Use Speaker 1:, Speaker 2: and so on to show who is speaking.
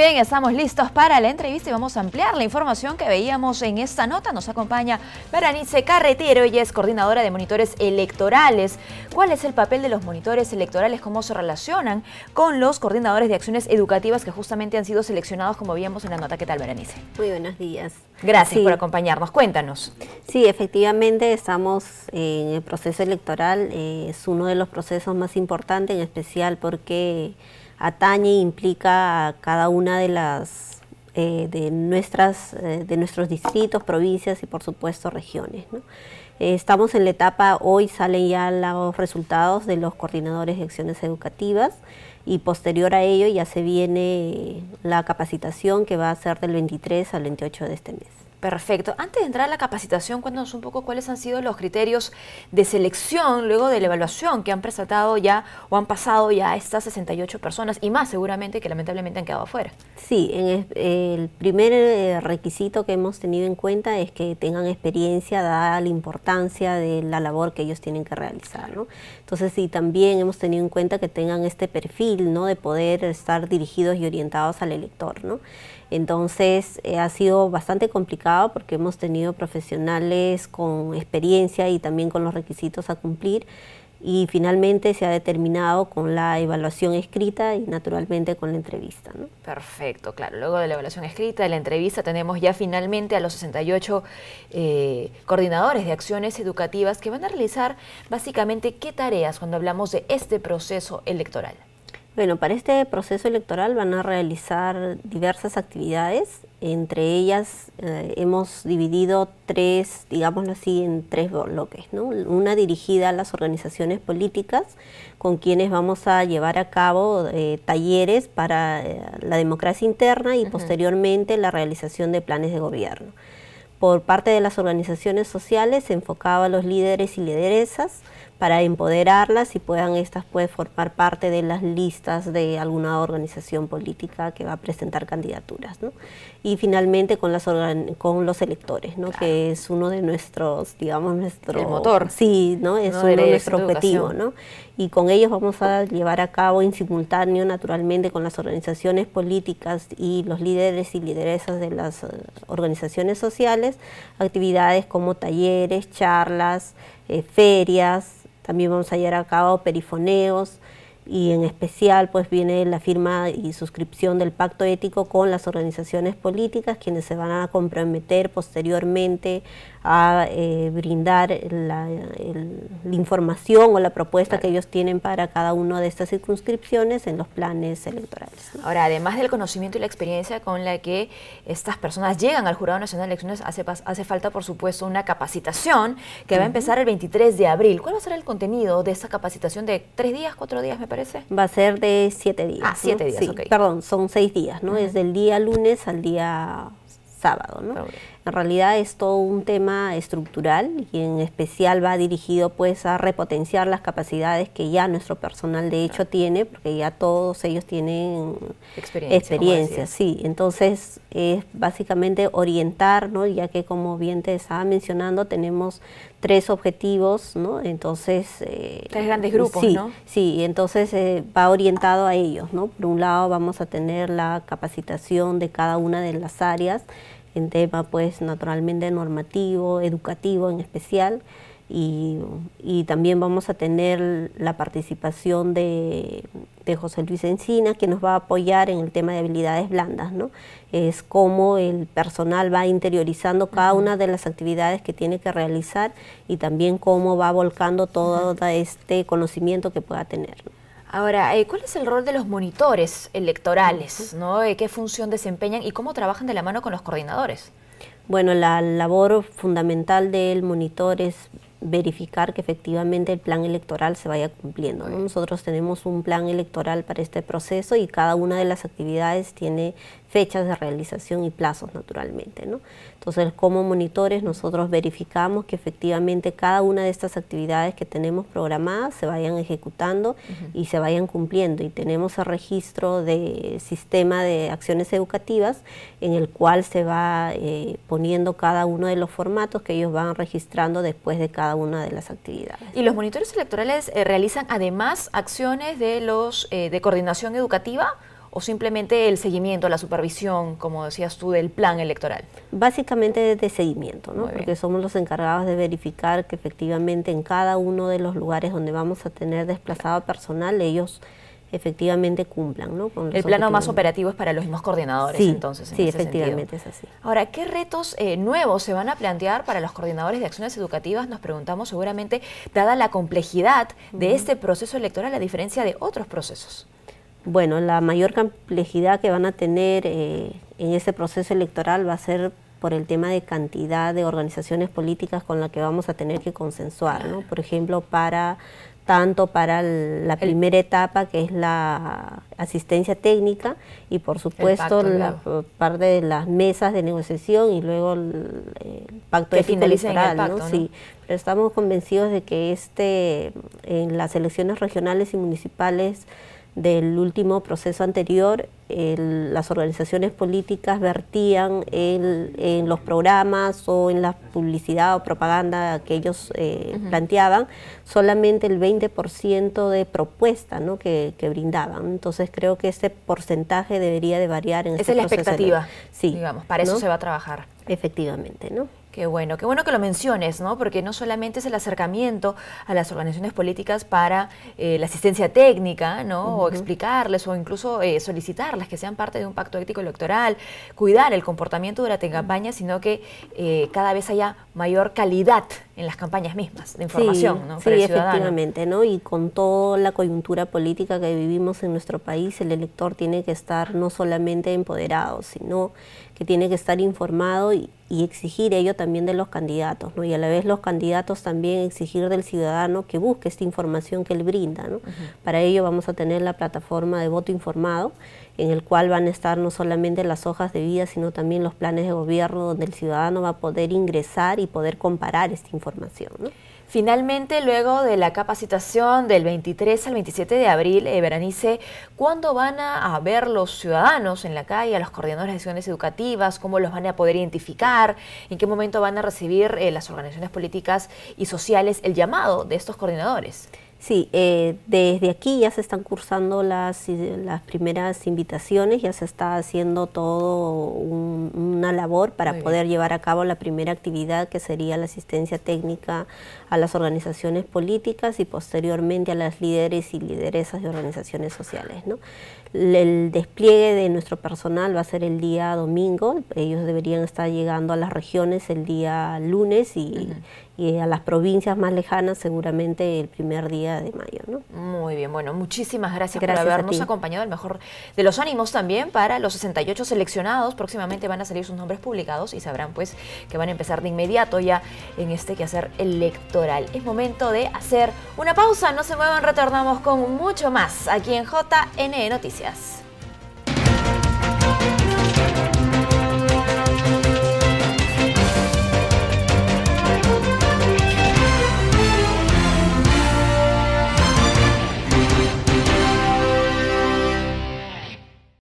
Speaker 1: bien, estamos listos para la entrevista y vamos a ampliar la información que veíamos en esta nota. Nos acompaña Veranice Carretero, ella es coordinadora de monitores electorales. ¿Cuál es el papel de los monitores electorales? ¿Cómo se relacionan con los coordinadores de acciones educativas que justamente han sido seleccionados, como veíamos en la nota? ¿Qué tal, Veranice? Muy buenos días.
Speaker 2: Gracias por acompañarnos. Cuéntanos. Sí, efectivamente estamos en el proceso electoral. Eh, es uno de los procesos más importantes, en especial porque atañe e implica a cada una de las eh, de nuestras eh, de nuestros distritos, provincias y por supuesto regiones. Eh, estamos en la etapa, hoy salen ya los resultados de los coordinadores de acciones educativas y posterior a ello ya se viene la capacitación que va a ser del 23 al 28 de este mes.
Speaker 1: Perfecto. Antes de entrar a la capacitación, cuéntanos un poco cuáles han sido los criterios de selección luego de la evaluación que han presentado ya o han pasado ya estas 68 personas y más seguramente que lamentablemente han quedado afuera.
Speaker 2: Sí, el, primer eh, requisito que hemos tenido en cuenta es que tengan experiencia, dada la importancia de la labor que ellos tienen que realizar. ¿no? Entonces, sí, también hemos tenido en cuenta que tengan este perfil ¿no? de poder estar dirigidos y orientados al elector. ¿no? Entonces, eh, ha sido bastante complicado porque hemos tenido profesionales con experiencia y también con los requisitos a cumplir y finalmente se ha determinado con la evaluación escrita y naturalmente con la entrevista.
Speaker 1: Perfecto, claro. Luego de la evaluación escrita, de la entrevista, tenemos ya finalmente a los 68 eh, coordinadores de acciones educativas que van a realizar básicamente qué tareas cuando hablamos de este proceso electoral.
Speaker 2: Bueno, para este proceso electoral van a realizar diversas actividades. Entre ellas eh, hemos dividido tres, digámoslo así, en tres bloques. Una dirigida a las organizaciones políticas, con quienes vamos a llevar a cabo eh, talleres para eh, la democracia interna y posteriormente la realización de planes de gobierno. Por parte de las organizaciones sociales, enfocaba a los líderes y lideresas, para empoderarlas y puedan estas pues, formar parte de las listas de alguna organización política que va a presentar candidaturas. Y finalmente con, las con los electores, ¿no? que es uno de nuestros, digamos, nuestro... motor. Sí, ¿no? es uno de nuestro objetivo. ¿no? Y con ellos vamos a llevar a cabo en simultáneo, naturalmente, con las organizaciones políticas y los líderes y lideresas de las eh, organizaciones sociales, actividades como talleres, charlas, eh, ferias, también vamos a llevar a cabo perifoneos, y en especial pues viene la firma y suscripción del pacto ético con las organizaciones políticas quienes se van a comprometer posteriormente a eh, brindar la, información o la propuesta que ellos tienen para cada una de estas circunscripciones en los planes electorales. Ahora, además del conocimiento y la experiencia con la que estas personas llegan al Jurado Nacional de
Speaker 1: Elecciones, hace, hace falta, por supuesto, una capacitación que va a empezar el 23 de abril. ¿Cuál
Speaker 2: va a ser el contenido
Speaker 1: de esa capacitación de tres días, cuatro días, me
Speaker 2: Va a ser de siete días. Ah, perdón, son seis días, ¿no? Es del día lunes al día sábado, ¿no? En realidad es todo un tema estructural y en especial va dirigido pues a repotenciar las capacidades que ya nuestro personal de hecho tiene, porque ya todos ellos tienen experiencia, sí. Entonces es básicamente orientar, ya que como bien te estaba mencionando, tenemos tres objetivos, ¿no? Entonces... Eh, tres grandes grupos, sí, ¿no? Sí, entonces eh, va orientado a ellos, ¿no? Por un lado vamos a tener la capacitación de cada una de las áreas, en tema pues naturalmente normativo, educativo en especial y, también vamos a tener la participación de, José Luis Encina que nos va a apoyar en el tema de habilidades blandas, ¿no? Es cómo el personal va interiorizando cada una de las actividades que tiene que realizar y también cómo va volcando todo este conocimiento que pueda tener.
Speaker 1: Ahora, eh, ¿cuál es el rol de los monitores electorales? ¿no? Eh, ¿Qué función desempeñan y cómo trabajan de la mano con los coordinadores?
Speaker 2: Bueno, la labor fundamental del monitor es verificar que efectivamente el plan electoral se vaya cumpliendo. Nosotros tenemos un plan electoral para este proceso y cada una de las actividades tiene fechas de realización y plazos naturalmente. ¿no? Entonces, como monitores, nosotros verificamos que efectivamente cada una de estas actividades que tenemos programadas se vayan ejecutando y se vayan cumpliendo. Y tenemos el registro de sistema de acciones educativas en el cual se va eh, poniendo cada uno de los formatos que ellos van registrando después de cada una de las actividades.
Speaker 1: ¿Y los monitores electorales eh, realizan además acciones de, los, eh, de coordinación educativa? o simplemente el seguimiento, la supervisión, como decías tú, del plan electoral?
Speaker 2: Básicamente de seguimiento, ¿no? porque somos los encargados de verificar que efectivamente en cada uno de los lugares donde vamos a tener desplazado personal, ellos efectivamente cumplan. ¿no? el plano más
Speaker 1: operativo es para los mismos coordinadores, entonces. sí, efectivamente es así. Ahora, ¿qué retos eh, nuevos se van a plantear para los coordinadores de acciones educativas? Nos preguntamos seguramente, dada la complejidad de este proceso electoral, a diferencia de otros procesos.
Speaker 2: Bueno, la mayor complejidad que van a tener eh, en ese proceso electoral va a ser por el tema de cantidad de organizaciones políticas con las que vamos a tener que consensuar, ¿no? Por ejemplo, para tanto para la primera etapa que es la asistencia técnica y por supuesto la parte de las mesas de negociación y luego el, pacto de finalizar electoral, Sí, pero estamos convencidos de que este en las elecciones regionales y municipales del último proceso anterior, las organizaciones políticas vertían en los programas o en la publicidad o propaganda que ellos eh, planteaban solamente el 20% de propuesta ¿no? que, que, brindaban. Entonces creo que ese porcentaje debería de variar en Esa este es la expectativa, sí, digamos, para eso se va a trabajar. Efectivamente, ¿no?
Speaker 1: Qué bueno, qué bueno que lo menciones, ¿no? Porque no solamente es el acercamiento a las organizaciones políticas para eh, la asistencia técnica, ¿no? O explicarles o incluso eh, solicitarles solicitarlas que sean parte de un pacto ético electoral, cuidar el comportamiento durante la campaña, sino que eh, cada vez haya mayor calidad en las campañas mismas de información. Sí, ¿no? efectivamente,
Speaker 2: ¿no? Y con toda la coyuntura política que vivimos en nuestro país, el elector tiene que estar no solamente empoderado, sino que tiene que estar informado y, exigir ello también de los candidatos, ¿no? Y a la vez los candidatos también exigir del ciudadano que busque esta información que él brinda, ¿no? Para ello vamos a tener la plataforma de voto informado, en el cual van a estar no solamente las hojas de vida, sino también los planes de gobierno, donde el ciudadano va a poder ingresar y poder comparar esta información. Finalmente, luego de la
Speaker 1: capacitación del 23 al 27 de abril, Veranice, eh, ¿cuándo van a ver los ciudadanos en la calle, a los coordinadores de acciones educativas? ¿Cómo los van a poder identificar? ¿En qué momento van a recibir eh, las organizaciones políticas y sociales el llamado de estos coordinadores?
Speaker 2: Sí, eh, desde aquí ya se están cursando las, eh, las, primeras invitaciones, ya se está haciendo todo una labor para poder llevar a cabo la primera actividad que sería la asistencia técnica a las organizaciones políticas y posteriormente a las líderes y lideresas de organizaciones sociales. ¿no? El despliegue de nuestro personal va a ser el día domingo, ellos deberían estar llegando a las regiones el día lunes y, a las provincias más lejanas seguramente el primer día de mayo. Muy
Speaker 1: bien, bueno, muchísimas gracias, por habernos acompañado, el mejor de los ánimos también para los 68 seleccionados, próximamente van a salir sus nombres publicados y sabrán pues que van a empezar de inmediato ya en este quehacer electoral. Es momento de hacer una pausa, no se muevan, retornamos con mucho más aquí en JNE Noticias.